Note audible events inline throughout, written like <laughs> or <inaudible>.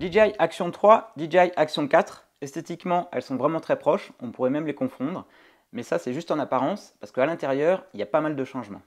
DJI Action 3, DJI Action 4, esthétiquement elles sont vraiment très proches, on pourrait même les confondre, mais ça c'est juste en apparence parce qu'à l'intérieur il y a pas mal de changements.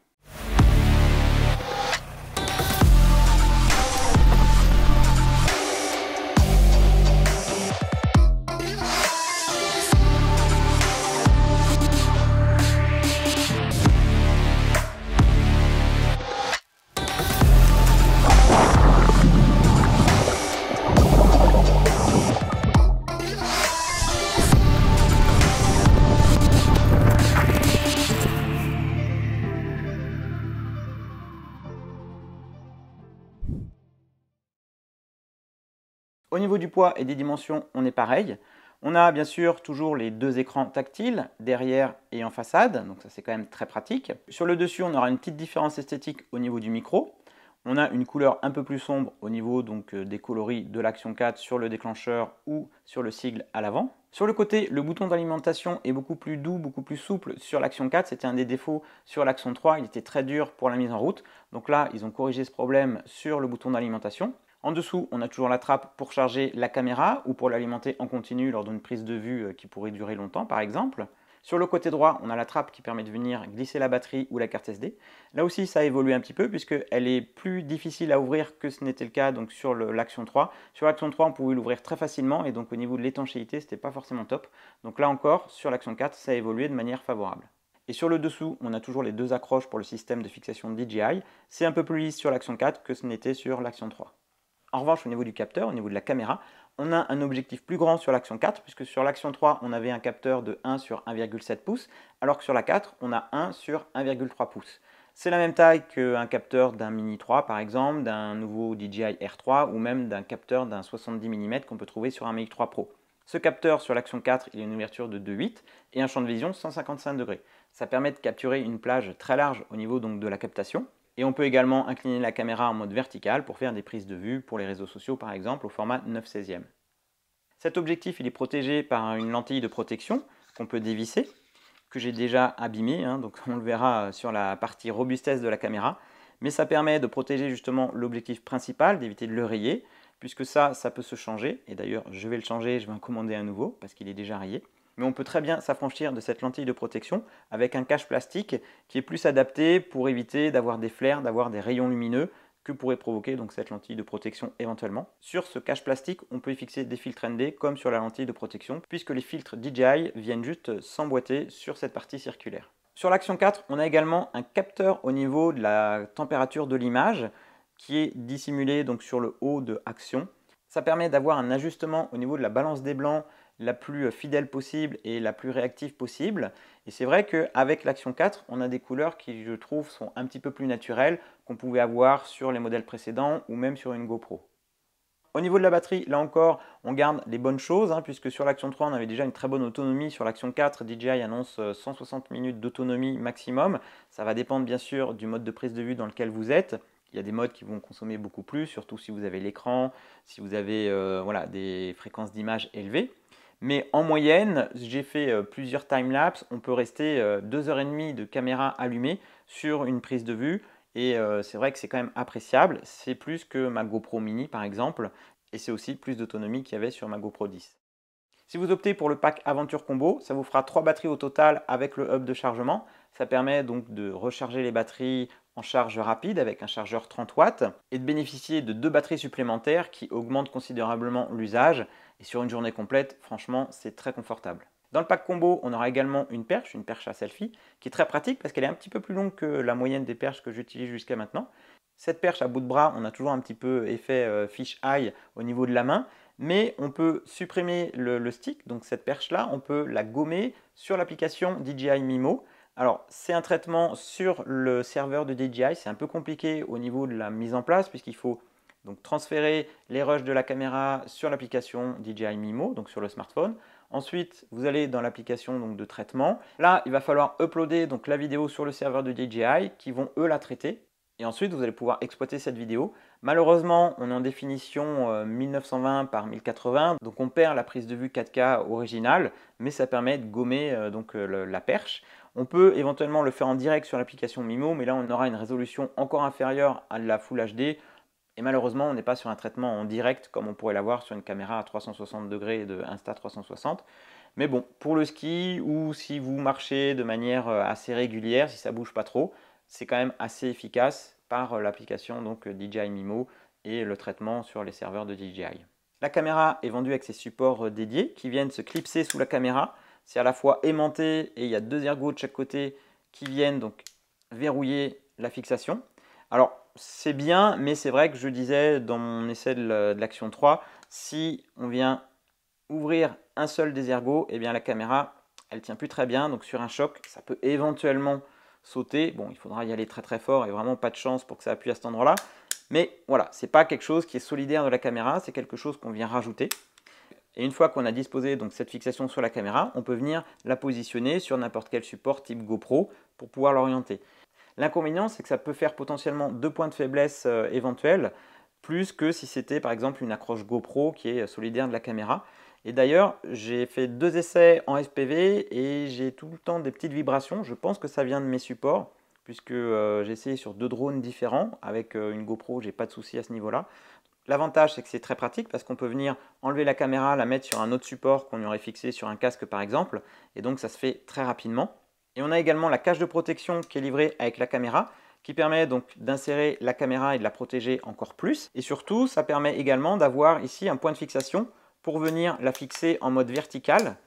poids et des dimensions, on est pareil. On a bien sûr toujours les deux écrans tactiles, derrière et en façade, donc ça c'est quand même très pratique. Sur le dessus, on aura une petite différence esthétique au niveau du micro. On a une couleur un peu plus sombre au niveau donc, euh, des coloris de l'action 4 sur le déclencheur ou sur le sigle à l'avant. Sur le côté, le bouton d'alimentation est beaucoup plus doux, beaucoup plus souple sur l'action 4. C'était un des défauts sur l'action 3. Il était très dur pour la mise en route. Donc là, ils ont corrigé ce problème sur le bouton d'alimentation. En dessous, on a toujours la trappe pour charger la caméra ou pour l'alimenter en continu lors d'une prise de vue euh, qui pourrait durer longtemps par exemple. Sur le côté droit, on a la trappe qui permet de venir glisser la batterie ou la carte SD. Là aussi, ça a évolué un petit peu puisqu'elle est plus difficile à ouvrir que ce n'était le cas donc sur l'action 3. Sur l'action 3, on pouvait l'ouvrir très facilement et donc au niveau de l'étanchéité, c'était pas forcément top. Donc là encore, sur l'action 4, ça a évolué de manière favorable. Et sur le dessous, on a toujours les deux accroches pour le système de fixation DJI. C'est un peu plus lisse sur l'action 4 que ce n'était sur l'action 3. En revanche, au niveau du capteur, au niveau de la caméra, on a un objectif plus grand sur l'action 4, puisque sur l'action 3, on avait un capteur de 1 sur 1,7 pouces, alors que sur la 4, on a 1 sur 1,3 pouces. C'est la même taille qu'un capteur d'un Mini 3 par exemple, d'un nouveau DJI R3 ou même d'un capteur d'un 70 mm qu'on peut trouver sur un MIG 3 Pro. Ce capteur sur l'action 4, il a une ouverture de 2,8 et un champ de vision 155 degrés. Ça permet de capturer une plage très large au niveau donc de la captation et on peut également incliner la caméra en mode vertical pour faire des prises de vue pour les réseaux sociaux par exemple au format 9 16e. Cet objectif il est protégé par une lentille de protection qu'on peut dévisser, que j'ai déjà abîmée, hein, donc <laughs> on le verra sur la partie robustesse de la caméra, mais ça permet de protéger justement l'objectif principal, d'éviter de le rayer, puisque ça, ça peut se changer, et d'ailleurs je vais le changer, je vais en commander un nouveau parce qu'il est déjà rayé mais on peut très bien s'affranchir de cette lentille de protection avec un cache plastique qui est plus adapté pour éviter d'avoir des flares, d'avoir des rayons lumineux que pourrait provoquer donc cette lentille de protection éventuellement. Sur ce cache plastique, on peut y fixer des filtres ND comme sur la lentille de protection puisque les filtres DJI viennent juste s'emboîter sur cette partie circulaire. Sur l'action 4, on a également un capteur au niveau de la température de l'image qui est dissimulé donc sur le haut de action. Ça permet d'avoir un ajustement au niveau de la balance des blancs la plus euh, fidèle possible et la plus réactive possible. Et c'est vrai qu'avec l'action 4, on a des couleurs qui, je trouve, sont un petit peu plus naturelles qu'on pouvait avoir sur les modèles précédents ou même sur une GoPro. Au niveau de la batterie, là encore, on garde les bonnes choses, hein, puisque sur l'action 3, on avait déjà une très bonne autonomie. Sur l'action 4, DJI annonce 160 euh, minutes d'autonomie maximum. Ça va dépendre bien sûr du mode de prise de vue dans lequel vous êtes. Il y a des modes qui vont consommer beaucoup plus, surtout si vous avez l'écran, si vous avez euh, voilà, des fréquences d'image élevées. Mais en moyenne, j'ai fait euh, plusieurs timelapses. On peut rester euh, deux heures et demie de caméra allumée sur une prise de vue. Et euh, c'est vrai que c'est quand même appréciable. C'est plus que ma GoPro Mini par exemple. Et c'est aussi plus d'autonomie qu'il y avait sur ma GoPro 10. Si vous optez pour le pack Aventure Combo, ça vous fera 3 batteries au total avec le hub de chargement. Ça permet donc de recharger les batteries en charge rapide avec un chargeur 30 watts et de bénéficier de deux batteries supplémentaires qui augmentent considérablement l'usage et sur une journée complète, franchement, c'est très confortable. Dans le pack combo, on aura également une perche, une perche à selfie, qui est très pratique parce qu'elle est un petit peu plus longue que la moyenne des perches que j'utilise jusqu'à maintenant. Cette perche à bout de bras, on a toujours un petit peu effet euh, fish eye au niveau de la main, mais on peut supprimer le, le stick, donc cette perche-là, on peut la gommer sur l'application DJI Mimo alors, c'est un traitement sur le serveur de DJI. C'est un peu compliqué au niveau de la mise en place puisqu'il faut donc transférer les rushs de la caméra sur l'application DJI Mimo, donc sur le smartphone. Ensuite, vous allez dans l'application de traitement. Là, il va falloir uploader donc, la vidéo sur le serveur de DJI qui vont eux la traiter. Et ensuite, vous allez pouvoir exploiter cette vidéo. Malheureusement, on est en définition 1920 euh, par 1080, donc on perd la prise de vue 4K originale, mais ça permet de gommer euh, donc, euh, la perche. On peut éventuellement le faire en direct sur l'application Mimo, mais là on aura une résolution encore inférieure à la Full HD. Et malheureusement, on n'est pas sur un traitement en direct comme on pourrait l'avoir sur une caméra à 360 degrés de Insta360. Mais bon, pour le ski ou si vous marchez de manière euh, assez régulière, si ça bouge pas trop, c'est quand même assez efficace par euh, l'application donc euh, DJI Mimo et le traitement sur les serveurs de DJI. La caméra est vendue avec ses supports dédiés qui viennent se clipser sous la caméra c'est à la fois aimanté et il y a deux ergots de chaque côté qui viennent donc verrouiller la fixation. Alors c'est bien, mais c'est vrai que je disais dans mon essai de l'action 3, si on vient ouvrir un seul des ergots, eh bien la caméra elle tient plus très bien. Donc sur un choc, ça peut éventuellement sauter. Bon, il faudra y aller très très fort et vraiment pas de chance pour que ça appuie à cet endroit-là. Mais voilà, c'est pas quelque chose qui est solidaire de la caméra, c'est quelque chose qu'on vient rajouter. Et une fois qu'on a disposé donc cette fixation sur la caméra, on peut venir la positionner sur n'importe quel support type GoPro pour pouvoir l'orienter. L'inconvénient, c'est que ça peut faire potentiellement deux points de faiblesse euh, éventuels, plus que si c'était par exemple une accroche GoPro qui est solidaire de la caméra. Et d'ailleurs, j'ai fait deux essais en SPV et j'ai tout le temps des petites vibrations. Je pense que ça vient de mes supports, puisque euh, j'ai essayé sur deux drones différents. Avec euh, une GoPro, j'ai pas de souci à ce niveau-là. L'avantage, c'est que c'est très pratique parce qu'on peut venir enlever la caméra, la mettre sur un autre support qu'on aurait fixé sur un casque par exemple, et donc ça se fait très rapidement. Et on a également la cage de protection qui est livrée avec la caméra, qui permet donc d'insérer la caméra et de la protéger encore plus. Et surtout, ça permet également d'avoir ici un point de fixation pour venir la fixer en mode vertical.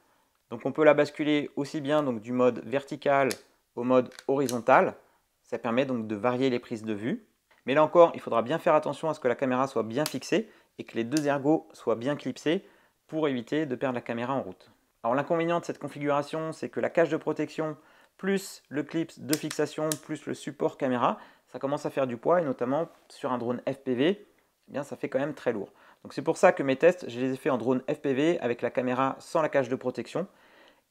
Donc on peut la basculer aussi bien donc, du mode vertical au mode horizontal. Ça permet donc de varier les prises de vue. Mais là encore, il faudra bien faire attention à ce que la caméra soit bien fixée et que les deux ergots soient bien clipsés pour éviter de perdre la caméra en route. Alors l'inconvénient de cette configuration, c'est que la cage de protection plus le clip de fixation plus le support caméra, ça commence à faire du poids et notamment sur un drone FPV, eh bien ça fait quand même très lourd. Donc c'est pour ça que mes tests, je les ai fait en drone FPV avec la caméra sans la cage de protection.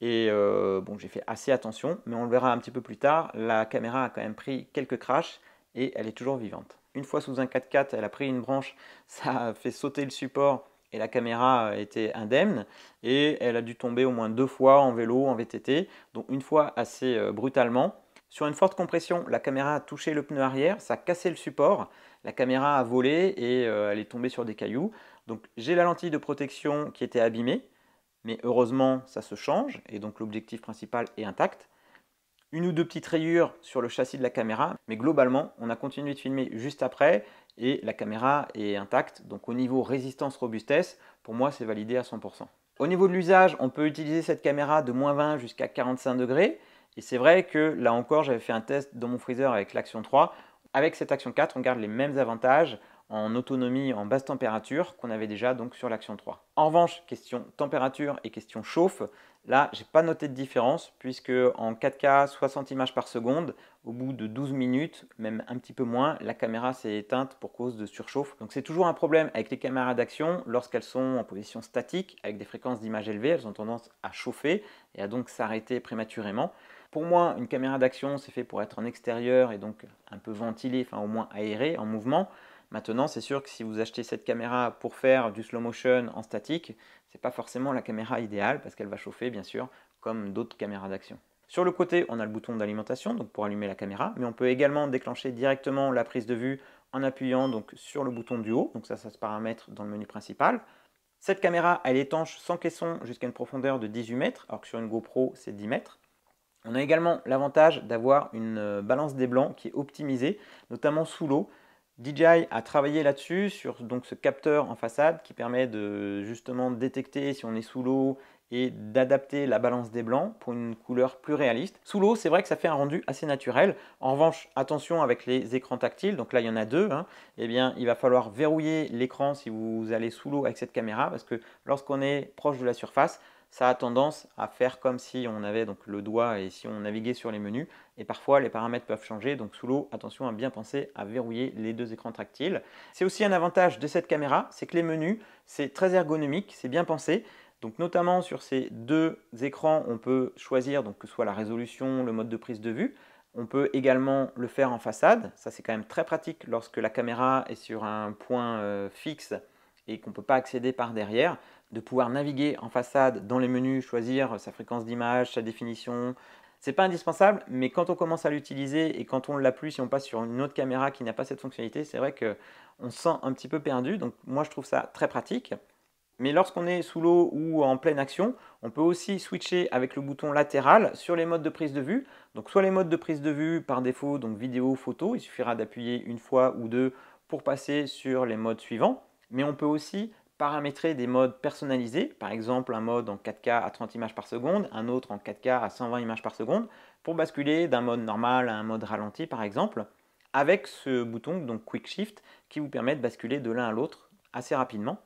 Et euh, bon, j'ai fait assez attention, mais on le verra un petit peu plus tard, la caméra a quand même pris quelques crashs et elle est toujours vivante. Une fois sous un 4x4, elle a pris une branche, <laughs> ça a fait sauter le support et la caméra euh, était indemne et elle a dû tomber au moins deux fois en vélo, en VTT, donc une fois assez euh, brutalement. Sur une forte compression, la caméra a touché le pneu arrière, ça a cassé le support, la caméra a volé et euh, elle est tombée sur des cailloux. Donc j'ai la lentille de protection qui était abîmée, mais heureusement ça se change et donc l'objectif principal est intact une ou deux petites rayures sur le châssis de la caméra, mais globalement, on a continué de filmer juste après et la caméra est intacte. Donc au niveau résistance-robustesse, pour moi, c'est validé à 100%. Au niveau de l'usage, on peut utiliser cette caméra de moins 20 jusqu'à 45 degrés. Et c'est vrai que là encore, j'avais fait un test dans mon freezer avec l'Action 3. Avec cette Action 4, on garde les mêmes avantages en autonomie en basse température qu'on avait déjà donc sur l'action 3. En revanche, question température et question chauffe, là j'ai pas noté de différence puisque en 4K 60 images par seconde, au bout de 12 minutes, même un petit peu moins, la caméra s'est éteinte pour cause de surchauffe. Donc c'est toujours un problème avec les caméras d'action lorsqu'elles sont en position statique avec des fréquences d'image élevées, elles ont tendance à chauffer et à donc s'arrêter prématurément. Pour moi, une caméra d'action, c'est fait pour être en extérieur et donc un peu ventilé, enfin au moins aéré, en mouvement. Maintenant, c'est sûr que si vous achetez cette caméra pour faire du slow motion en statique, ce n'est pas forcément la caméra idéale parce qu'elle va chauffer bien sûr comme d'autres caméras d'action. Sur le côté, on a le bouton d'alimentation donc pour allumer la caméra, mais on peut également déclencher directement la prise de vue en appuyant donc sur le bouton du haut. Donc ça, ça se paramètre dans le menu principal. Cette caméra, elle étanche sans caisson jusqu'à une profondeur de 18 mètres, alors que sur une GoPro, c'est 10 mètres. On a également l'avantage d'avoir une euh, balance des blancs qui est optimisée, notamment sous l'eau, DJI a travaillé là-dessus, sur ce capteur en façade qui permet de justement détecter si on est sous l'eau et d'adapter la balance des blancs pour une couleur plus réaliste. Sous l'eau, c'est vrai que ça fait un rendu assez naturel. En revanche, attention avec les écrans tactiles, donc là il y en a deux, hein. Eh bien, il va falloir verrouiller l'écran si vous allez sous l'eau avec cette caméra parce que lorsqu'on est proche de la surface, ça a tendance à faire comme si on avait donc le doigt et si on naviguait sur les menus. Et parfois, les paramètres peuvent changer. Donc sous l'eau, attention à bien penser à verrouiller les deux écrans tactiles. C'est aussi un avantage de cette caméra, c'est que les menus, c'est très ergonomique, c'est bien pensé. Donc notamment sur ces deux écrans, on peut choisir donc, que ce soit la résolution, le mode de prise de vue. On peut également le faire en façade. Ça, c'est quand même très pratique lorsque la caméra est sur un point euh, fixe et qu'on ne peut pas accéder par derrière de pouvoir naviguer en façade dans les menus, choisir sa fréquence d'image, sa définition. C'est pas indispensable, mais quand on commence à l'utiliser et quand on l'a plus, si on passe sur une autre caméra qui n'a pas cette fonctionnalité, c'est vrai qu'on se sent un petit peu perdu. Donc moi, je trouve ça très pratique. Mais lorsqu'on est sous l'eau ou en pleine action, on peut aussi switcher avec le bouton latéral sur les modes de prise de vue. Donc soit les modes de prise de vue par défaut, donc vidéo, photo, il suffira d'appuyer une fois ou deux pour passer sur les modes suivants. Mais on peut aussi paramétrer des modes personnalisés, par exemple un mode en 4K à 30 images par seconde, un autre en 4K à 120 images par seconde, pour basculer d'un mode normal à un mode ralenti par exemple, avec ce bouton donc Quick Shift qui vous permet de basculer de l'un à l'autre assez rapidement.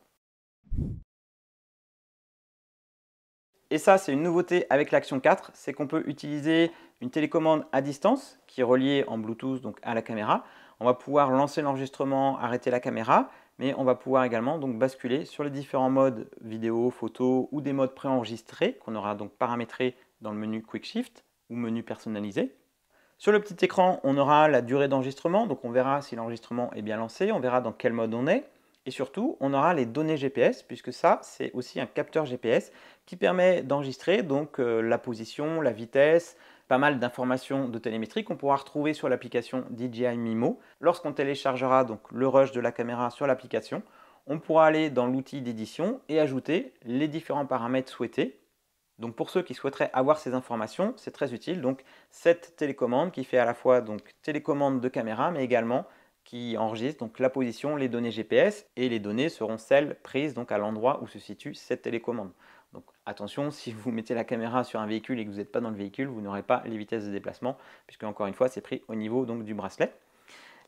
Et ça, c'est une nouveauté avec l'action 4, c'est qu'on peut utiliser une télécommande à distance qui est reliée en Bluetooth donc à la caméra. On va pouvoir lancer l'enregistrement, arrêter la caméra, mais on va pouvoir également donc basculer sur les différents modes vidéo, photo ou des modes préenregistrés qu'on aura donc paramétrés dans le menu Quick Shift ou menu personnalisé. Sur le petit écran, on aura la durée d'enregistrement, donc on verra si l'enregistrement est bien lancé, on verra dans quel mode on est. Et surtout, on aura les données GPS, puisque ça, c'est aussi un capteur GPS qui permet d'enregistrer donc euh, la position, la vitesse, pas mal d'informations de télémétrie qu'on pourra retrouver sur l'application DJI Mimo. Lorsqu'on téléchargera donc le rush de la caméra sur l'application, on pourra aller dans l'outil d'édition et ajouter les différents paramètres souhaités. Donc pour ceux qui souhaiteraient avoir ces informations, c'est très utile. Donc cette télécommande qui fait à la fois donc télécommande de caméra, mais également qui enregistre donc la position, les données GPS et les données seront celles prises donc à l'endroit où se situe cette télécommande. Donc attention, <laughs> si vous mettez la caméra sur un véhicule et que vous n'êtes pas dans le véhicule, vous n'aurez pas les vitesses de déplacement, puisque encore une fois, c'est pris au niveau donc, du bracelet.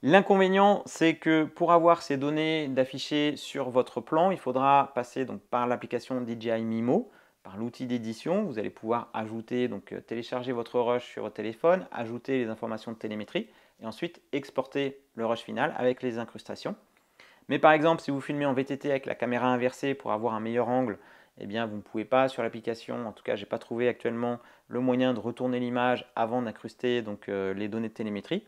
L'inconvénient, c'est que pour avoir ces données d'afficher sur votre plan, il faudra passer donc, par l'application DJI Mimo, par l'outil d'édition. Vous allez pouvoir ajouter, donc euh, télécharger votre rush sur votre téléphone, ajouter les informations de télémétrie et ensuite exporter le rush final avec les incrustations. Mais par exemple, si vous filmez en VTT avec la caméra inversée pour avoir un meilleur angle, eh bien vous ne pouvez pas sur l'application, en tout cas je n'ai pas trouvé actuellement le moyen de retourner l'image avant d'incruster euh, les données de télémétrie.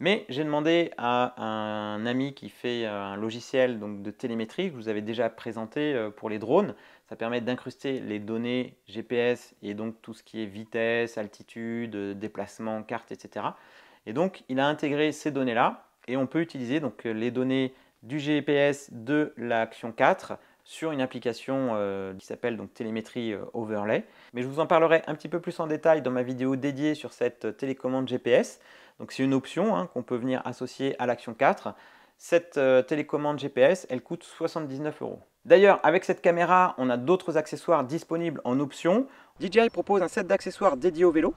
Mais j'ai demandé à un ami qui fait euh, un logiciel donc, de télémétrie que je vous avais déjà présenté euh, pour les drones. Ça permet d'incruster les données GPS et donc tout ce qui est vitesse, altitude, déplacement, carte, etc. Et donc, il a intégré ces données-là et on peut utiliser donc, euh, les données du GPS de l'action 4 sur une application euh, qui s'appelle donc Télémétrie euh, Overlay. Mais je vous en parlerai un petit peu plus en détail dans ma vidéo dédiée sur cette télécommande GPS. Donc c'est une option hein, qu'on peut venir associer à l'action 4. Cette télécommande GPS, elle coûte 79 euros. D'ailleurs, avec cette caméra, on a d'autres accessoires disponibles en option. DJI propose un set d'accessoires dédiés au vélo.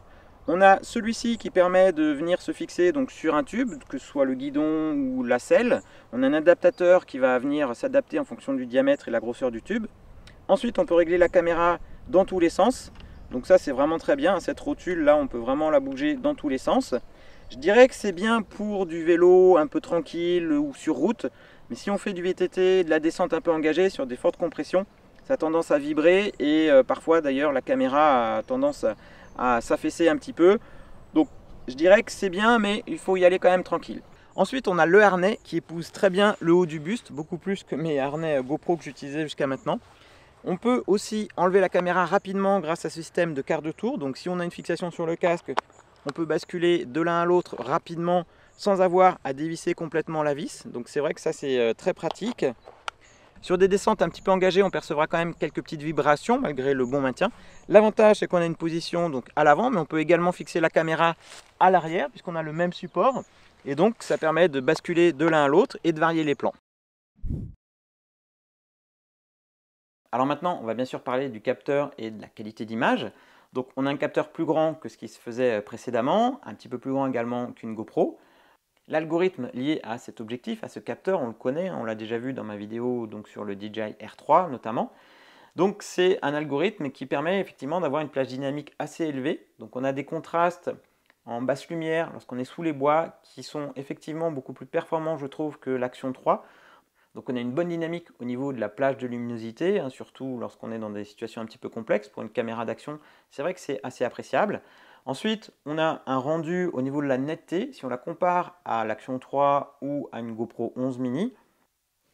On a celui-ci qui permet de venir se fixer donc sur un tube, que ce soit le guidon ou la selle. On a un adaptateur qui va venir s'adapter en fonction du diamètre et la grosseur du tube. Ensuite, on peut régler la caméra dans tous les sens. Donc ça, c'est vraiment très bien. Cette rotule, là, on peut vraiment la bouger dans tous les sens. Je dirais que c'est bien pour du vélo un peu tranquille ou sur route. Mais si on fait du VTT, de la descente un peu engagée sur des fortes compressions, ça a tendance à vibrer et euh, parfois d'ailleurs la caméra a tendance à ça s'affaisser un petit peu. Donc je dirais que c'est bien, mais il faut y aller quand même tranquille. Ensuite, on a le harnais qui épouse très bien le haut du buste, beaucoup plus que mes harnais GoPro que j'utilisais jusqu'à maintenant. On peut aussi enlever la caméra rapidement grâce à ce système de quart de tour. Donc si on a une fixation sur le casque, on peut basculer de l'un à l'autre rapidement sans avoir à dévisser complètement la vis. Donc c'est vrai que ça c'est euh, très pratique. Sur des descentes un petit peu engagées, on percevra quand même quelques petites vibrations malgré le bon maintien. L'avantage, c'est qu'on a une position donc à l'avant, mais on peut également fixer la caméra à l'arrière puisqu'on a le même support. Et donc, ça permet de basculer de l'un à l'autre et de varier les plans. Alors maintenant, on va bien sûr parler du capteur et de la qualité d'image. Donc on a un capteur plus grand que ce qui se faisait précédemment, un petit peu plus grand également qu'une GoPro. L'algorithme lié à cet objectif, à ce capteur, on le connaît, on l'a déjà vu dans ma vidéo donc sur le DJI R3 notamment. Donc c'est un algorithme qui permet effectivement d'avoir une plage dynamique assez élevée. Donc on a des contrastes en basse lumière lorsqu'on est sous les bois qui sont effectivement beaucoup plus performants je trouve que l'action 3. Donc on a une bonne dynamique au niveau de la plage de luminosité, hein, surtout lorsqu'on est dans des situations un petit peu complexes. Pour une caméra d'action, c'est vrai que c'est assez appréciable. Ensuite, on a un rendu au niveau de la netteté. Si on la compare à l'Action 3 ou à une GoPro 11 mini,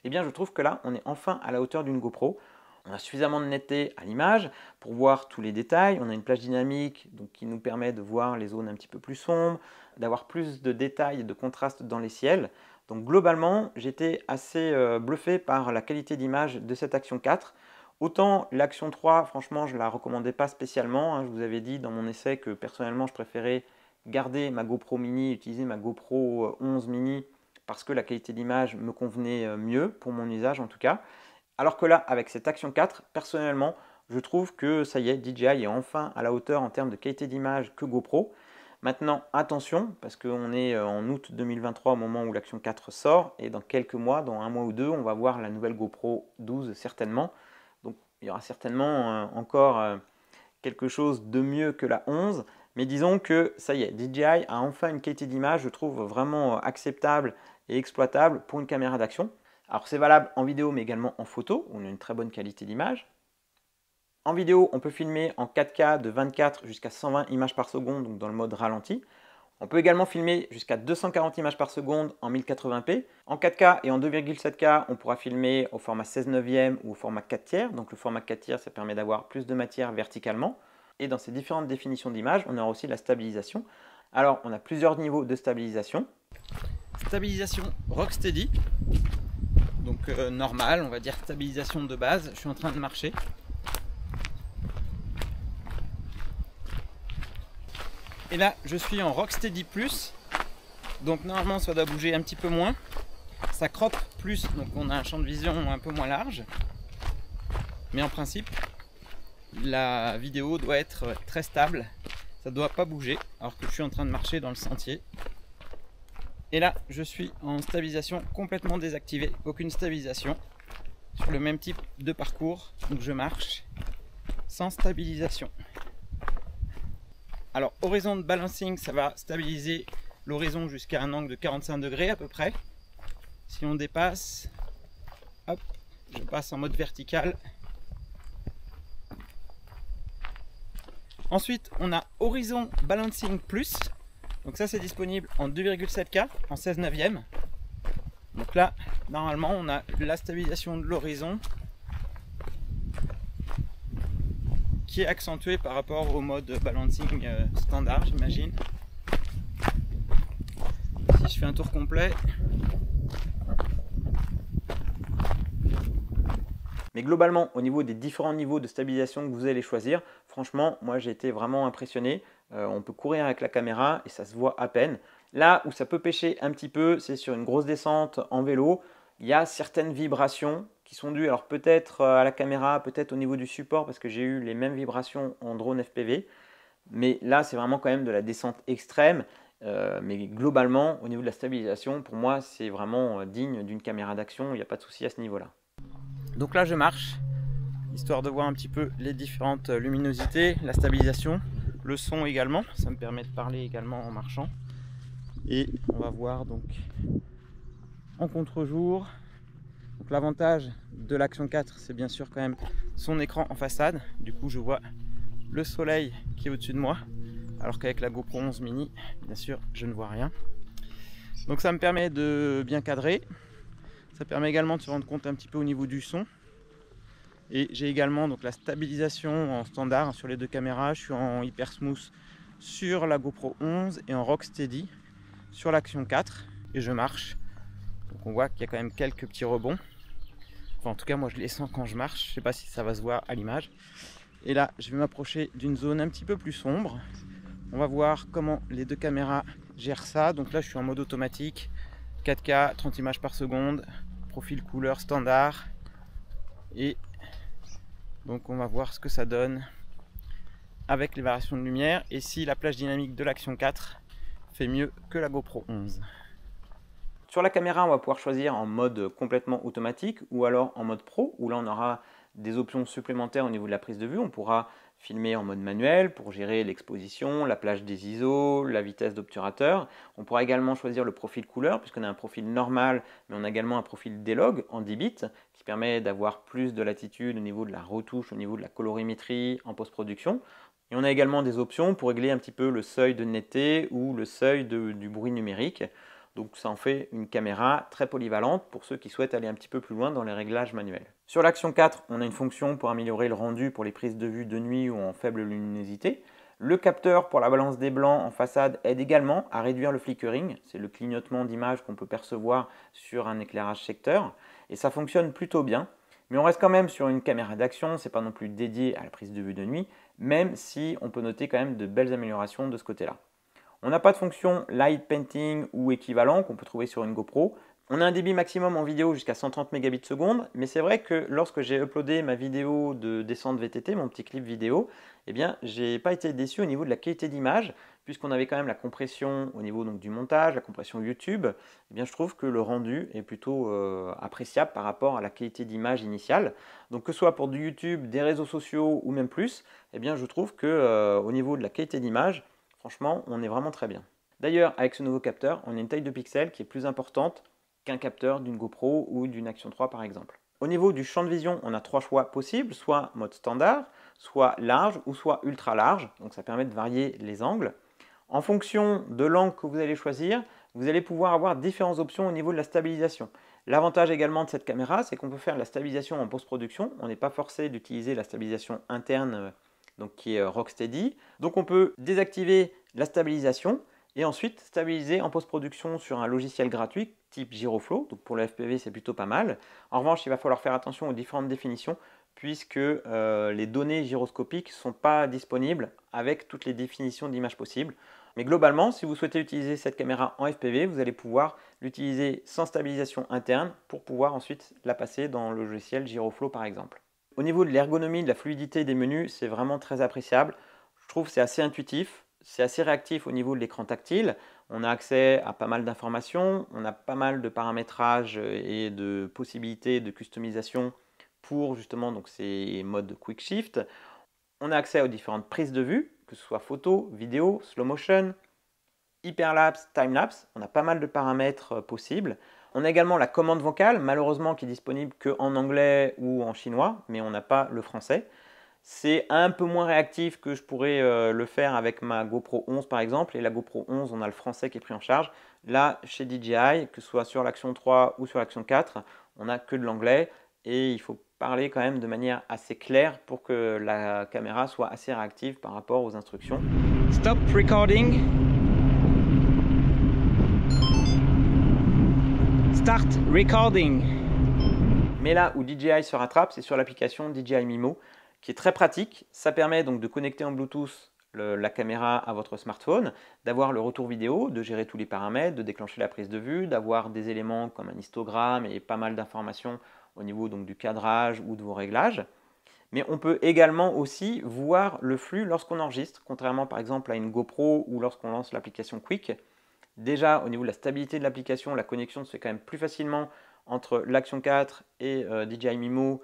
eh bien je trouve que là, on est enfin à la hauteur d'une GoPro. On a suffisamment de netteté à l'image pour voir tous les détails. On a une plage dynamique donc, qui nous permet de voir les zones un petit peu plus sombres, d'avoir plus de détails et de contraste dans les ciels. Donc globalement, j'étais assez euh, bluffé par la qualité d'image de cette Action 4. Autant l'action 3, franchement, je ne la recommandais pas spécialement. Hein. Je vous avais dit dans mon essai que personnellement, je préférais garder ma GoPro Mini, utiliser ma GoPro 11 euh, Mini parce que la qualité d'image me convenait euh, mieux, pour mon usage en tout cas. Alors que là, avec cette action 4, personnellement, je trouve que ça y est, DJI est enfin à la hauteur en termes de qualité d'image que GoPro. Maintenant, attention, parce qu'on est euh, en août 2023 au moment où l'action 4 sort, et dans quelques mois, dans un mois ou deux, on va voir la nouvelle GoPro 12 certainement il y aura certainement euh, encore euh, quelque chose de mieux que la 11. Mais disons que ça y est, DJI a enfin une qualité d'image, je trouve vraiment euh, acceptable et exploitable pour une caméra d'action. Alors c'est valable en vidéo mais également en photo, on a une très bonne qualité d'image. En vidéo, on peut filmer en 4K de 24 jusqu'à 120 images par seconde, donc dans le mode ralenti. On peut également filmer jusqu'à 240 images par seconde en 1080p. En 4K et en 2,7K, on pourra filmer au format 16 9e ou au format 4 tiers. Donc le format 4 tiers, ça permet d'avoir plus de matière verticalement. Et dans ces différentes définitions d'image, on aura aussi la stabilisation. Alors, on a plusieurs niveaux de stabilisation. Stabilisation Rocksteady. Donc euh, normal, on va dire stabilisation de base. Je suis en train de marcher. Et là, je suis en Rocksteady Plus. Donc normalement, ça doit bouger un petit peu moins. Ça croque plus, donc on a un champ de vision un peu moins large. Mais en principe, la vidéo doit être très stable. Ça doit pas bouger, alors que je suis en train de marcher dans le sentier. Et là, je suis en stabilisation complètement désactivée. Aucune stabilisation. Sur le même type de parcours, donc je marche sans stabilisation. Alors, horizon balancing, ça va stabiliser l'horizon jusqu'à un angle de 45 degrés à peu près. Si on dépasse, hop, je passe en mode vertical. Ensuite, on a Horizon Balancing Plus. Donc ça, c'est disponible en 2,7K, en 16 neuvième. Donc là, normalement, on a la stabilisation de l'horizon accentué par rapport au mode balancing euh, standard, j'imagine. Si je fais un tour complet, Mais globalement, au niveau des différents niveaux de stabilisation que vous allez choisir, franchement, moi j'ai été vraiment impressionné. Euh, on peut courir avec la caméra et ça se voit à peine. Là où ça peut pêcher un petit peu, c'est sur une grosse descente en vélo. Il y a certaines vibrations qui sont dus alors peut-être euh, à la caméra, peut-être au niveau du support parce que j'ai eu les mêmes vibrations en drone FPV. Mais là, c'est vraiment quand même de la descente extrême. Euh, mais globalement, au niveau de la stabilisation, pour moi, c'est vraiment euh, digne d'une caméra d'action. Il n'y a pas de souci à ce niveau-là. Donc là, je marche, histoire de voir un petit peu les différentes luminosités, la stabilisation, le son également. Ça me permet de parler également en marchant. Et on va voir donc en contre-jour, l'avantage de l'Action 4, c'est bien sûr quand même son écran en façade. Du coup, je vois le soleil qui est au-dessus de moi, alors qu'avec la GoPro 11 mini, bien sûr, je ne vois rien. Donc ça me permet de bien cadrer. Ça permet également de se rendre compte un petit peu au niveau du son. Et j'ai également donc la stabilisation en standard sur les deux caméras. Je suis en hyper smooth sur la GoPro 11 et en rocksteady sur l'Action 4. Et je marche donc on voit qu'il y a quand même quelques petits rebonds. en tout cas, moi je les sens quand je marche. Je ne sais pas si ça va se voir à l'image. Et là, je vais m'approcher d'une zone un petit peu plus sombre. On va voir comment les deux caméras gèrent ça. Donc là, je suis en mode automatique. 4K, 30 images par seconde, profil couleur standard. Et donc on va voir ce que ça donne avec les variations de lumière et si la plage dynamique de l'Action 4 fait mieux que la GoPro 11. Sur la caméra, on va pouvoir choisir en mode complètement automatique ou alors en mode pro, où là on aura des options supplémentaires au niveau de la prise de vue. On pourra filmer en mode manuel pour gérer l'exposition, la plage des ISO, la vitesse d'obturateur. On pourra également choisir le profil couleur puisqu'on a un profil normal mais on a également un profil D-Log en 10 bits qui permet d'avoir plus de latitude au niveau de la retouche, au niveau de la colorimétrie en post-production. Et on a également des options pour régler un petit peu le seuil de netteté ou le seuil du bruit numérique. Donc ça en fait une caméra très polyvalente pour ceux qui souhaitent aller un petit peu plus loin dans les réglages manuels. Sur l'action 4, on a une fonction pour améliorer le rendu pour les prises de vue de nuit ou en faible luminosité. Le capteur pour la balance des blancs en façade aide également à réduire le flickering, c'est le clignotement d'image qu'on peut percevoir sur un éclairage secteur, et ça fonctionne plutôt bien. Mais on reste quand même sur une caméra d'action, c'est pas non plus dédié à la prise de vue de nuit, même si on peut noter quand même de belles améliorations de ce côté-là. On n'a pas de fonction light painting ou équivalent qu'on peut trouver sur une GoPro. On a un débit maximum en vidéo jusqu'à 130 Mbps. seconde, mais c'est vrai que lorsque j'ai uploadé ma vidéo de descente VTT, mon petit clip vidéo, eh bien, j'ai pas été déçu au niveau de la qualité d'image, puisqu'on avait quand même la compression au niveau donc, du montage, la compression YouTube. Eh bien, je trouve que le rendu est plutôt euh, appréciable par rapport à la qualité d'image initiale. Donc, que ce soit pour du YouTube, des réseaux sociaux ou même plus, eh bien, je trouve que euh, au niveau de la qualité d'image, Franchement, on est vraiment très bien. D'ailleurs, avec ce nouveau capteur, on a une taille de pixels qui est plus importante qu'un capteur d'une GoPro ou d'une Action 3 par exemple. Au niveau du champ de vision, on a trois choix possibles, soit mode standard, soit large ou soit ultra large, donc ça permet de varier les angles. En fonction de l'angle que vous allez choisir, vous allez pouvoir avoir différentes options au niveau de la stabilisation. L'avantage également de cette caméra, c'est qu'on peut faire la stabilisation en post-production, on n'est pas forcé d'utiliser la stabilisation interne euh, donc qui est euh, Rocksteady. Donc on peut désactiver la stabilisation et ensuite stabiliser en post-production sur un logiciel gratuit type Giroflow. Donc pour le FPV, c'est plutôt pas mal. En revanche, il va falloir faire attention aux différentes définitions puisque euh, les données gyroscopiques ne sont pas disponibles avec toutes les définitions d'images possibles. Mais globalement, si vous souhaitez utiliser cette caméra en FPV, vous allez pouvoir l'utiliser sans stabilisation interne pour pouvoir ensuite la passer dans le logiciel Giroflow par exemple. Au niveau de l'ergonomie, de la fluidité des menus, c'est vraiment très appréciable. Je trouve que c'est assez intuitif, c'est assez réactif au niveau de l'écran tactile. On a accès à pas mal d'informations, on a pas mal de paramétrages et de possibilités de customisation pour justement donc ces modes quick shift. On a accès aux différentes prises de vue, que ce soit photo, vidéo, slow motion, hyperlapse, timelapse. On a pas mal de paramètres euh, possibles. On a également la commande vocale, malheureusement qui est disponible qu'en anglais ou en chinois, mais on n'a pas le français. C'est un peu moins réactif que je pourrais euh, le faire avec ma GoPro 11 par exemple. Et la GoPro 11, on a le français qui est pris en charge. Là, chez DJI, que ce soit sur l'action 3 ou sur l'action 4, on n'a que de l'anglais. Et il faut parler quand même de manière assez claire pour que la caméra soit assez réactive par rapport aux instructions. Stop recording. Start recording. Mais là où DJI se rattrape, c'est sur l'application DJI Mimo, qui est très pratique. Ça permet donc de connecter en Bluetooth la caméra à votre smartphone, d'avoir le retour vidéo, de gérer tous les paramètres, de déclencher la prise de vue, d'avoir des éléments comme un histogramme et pas mal d'informations au niveau donc du cadrage ou de vos réglages. Mais on peut également aussi voir le flux lorsqu'on enregistre, contrairement par exemple à une GoPro ou lorsqu'on lance l'application Quick. Déjà, au niveau de la stabilité de l'application, la connexion se fait quand même plus facilement entre l'Action 4 et euh, DJI Mimo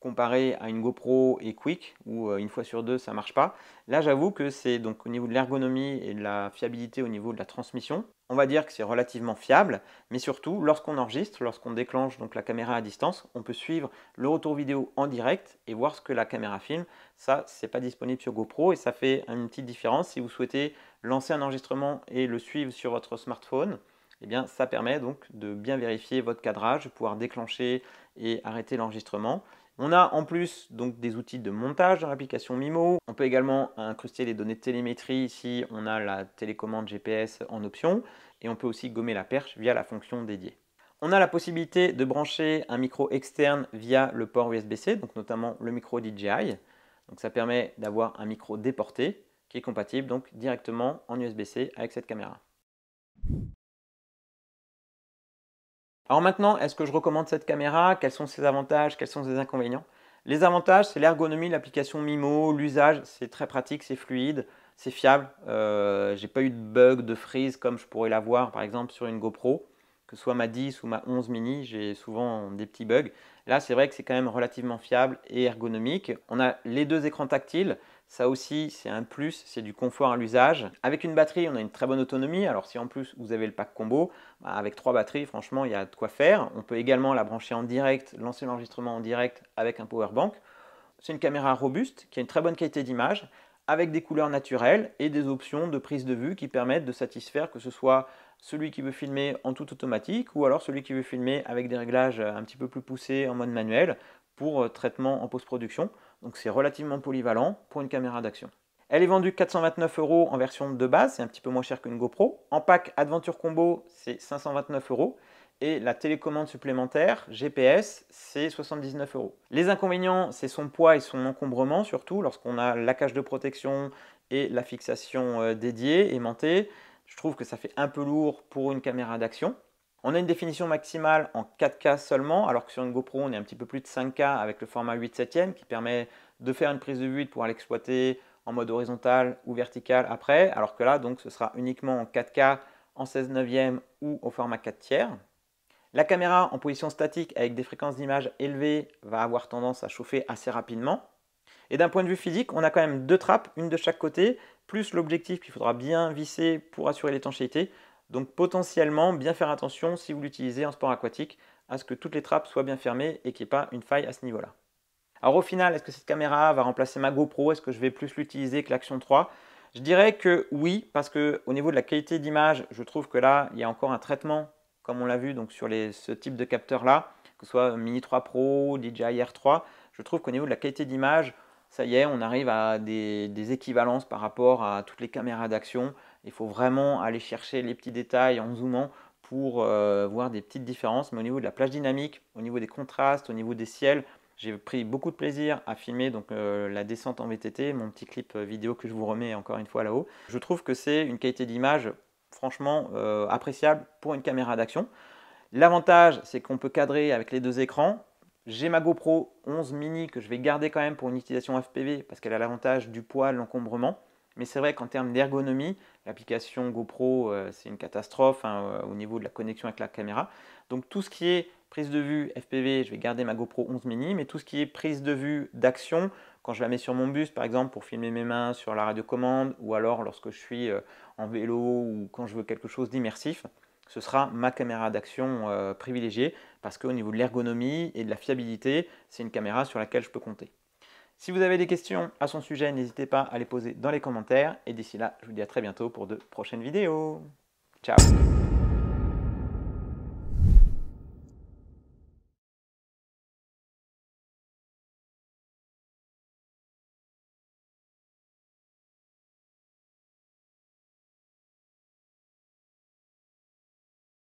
comparé à une GoPro et Quick, où euh, une fois sur deux, ça ne marche pas. Là, j'avoue que c'est donc au niveau de l'ergonomie et de la fiabilité au niveau de la transmission, on va dire que c'est relativement fiable, mais surtout, lorsqu'on enregistre, lorsqu'on déclenche donc la caméra à distance, on peut suivre le retour vidéo en direct et voir ce que la caméra filme. Ça, c'est pas disponible sur GoPro et ça fait une petite différence si vous souhaitez lancer un enregistrement et le suivre sur votre smartphone, eh bien, ça permet donc de bien vérifier votre cadrage, pouvoir déclencher et arrêter l'enregistrement. On a en plus donc des outils de montage dans l'application Mimo. On peut également incruster les données de télémétrie Ici, on a la télécommande GPS en option. Et on peut aussi gommer la perche via la fonction dédiée. On a la possibilité de brancher un micro externe via le port USB-C, donc notamment le micro DJI. Donc ça permet d'avoir un micro déporté qui est compatible donc directement en USB-C avec cette caméra. Alors maintenant, est-ce que je recommande cette caméra Quels sont ses avantages Quels sont ses inconvénients Les avantages, c'est l'ergonomie, l'application MIMO, l'usage, c'est très pratique, c'est fluide, c'est fiable. Je euh, J'ai pas eu de bug, de freeze comme je pourrais l'avoir par exemple sur une GoPro que ce soit ma 10 ou ma 11 mini, j'ai souvent des petits bugs. Là, c'est vrai que c'est quand même relativement fiable et ergonomique. On a les deux écrans tactiles, ça aussi, c'est un plus, c'est du confort à l'usage. Avec une batterie, on a une très bonne autonomie. Alors si en plus vous avez le pack combo, bah, avec trois batteries, franchement, il y a de quoi faire. On peut également la brancher en direct, lancer l'enregistrement en direct avec un power bank. C'est une caméra robuste qui a une très bonne qualité d'image avec des couleurs naturelles et des options de prise de vue qui permettent de satisfaire que ce soit celui qui veut filmer en toute automatique ou alors celui qui veut filmer avec des réglages un petit peu plus poussés en mode manuel pour euh, traitement en post-production donc c'est relativement polyvalent pour une caméra d'action. Elle est vendue 429 euros en version de base, c'est un petit peu moins cher qu'une GoPro. En pack Adventure Combo, c'est 529 euros. Et la télécommande supplémentaire, GPS, c'est 79 euros. Les inconvénients, c'est son poids et son encombrement, surtout lorsqu'on a la cage de protection et la fixation euh, dédiée, aimantée. Je trouve que ça fait un peu lourd pour une caméra d'action. On a une définition maximale en 4K seulement, alors que sur une GoPro, on est un petit peu plus de 5K avec le format 8 7 qui permet de faire une prise de vue, de pouvoir l'exploiter en mode horizontal ou vertical après, alors que là, donc, ce sera uniquement en 4K, en 16 e ou au format 4 tiers. La caméra en position statique avec des fréquences d'image élevées va avoir tendance à chauffer assez rapidement. Et d'un point de vue physique, on a quand même deux trappes, une de chaque côté, plus l'objectif qu'il faudra bien visser pour assurer l'étanchéité. Donc potentiellement, bien faire attention si vous l'utilisez en sport aquatique à ce que toutes les trappes soient bien fermées et qu'il n'y ait pas une faille à ce niveau-là. Alors au final, est-ce que cette caméra va remplacer ma GoPro Est-ce que je vais plus l'utiliser que l'Action 3 Je dirais que oui, parce qu'au niveau de la qualité d'image, je trouve que là, il y a encore un traitement, comme on l'a vu donc sur ce type de capteur-là, que ce soit Mini 3 Pro, DJI r 3. Je trouve qu'au niveau de la qualité d'image, ça y est, on arrive à des équivalences par rapport à toutes les caméras d'action. Il faut vraiment aller chercher les petits détails en zoomant pour euh, voir des petites différences. Mais au niveau de la plage dynamique, au niveau des contrastes, au niveau des ciels, j'ai pris beaucoup de plaisir à filmer donc, euh, la descente en VTT, mon petit clip euh, vidéo que je vous remets encore une fois là-haut. Je trouve que c'est une qualité d'image franchement appréciable pour une caméra d'action. L'avantage, c'est qu'on peut cadrer avec les deux écrans. J'ai ma GoPro 11 mini que je vais garder quand même pour une utilisation FPV parce qu'elle a l'avantage du poids, l'encombrement. Mais c'est vrai qu'en termes d'ergonomie, l'application GoPro, euh, c'est une catastrophe hein, euh, au niveau de la connexion avec la caméra. Donc tout ce qui est prise de vue FPV, je vais garder ma GoPro 11 mini, mais tout ce qui est prise de vue d'action, quand je la mets sur mon bus par exemple pour filmer mes mains sur la radiocommande, ou alors lorsque je suis euh, en vélo ou quand je veux quelque chose d'immersif, ce sera ma caméra d'action privilégiée parce qu'au niveau de l'ergonomie et de la fiabilité, c'est une caméra sur laquelle je peux compter. Si vous avez des questions à son sujet, n'hésitez pas à les poser dans les commentaires. Et d'ici là, je vous dis à très bientôt pour de prochaines vidéos. Ciao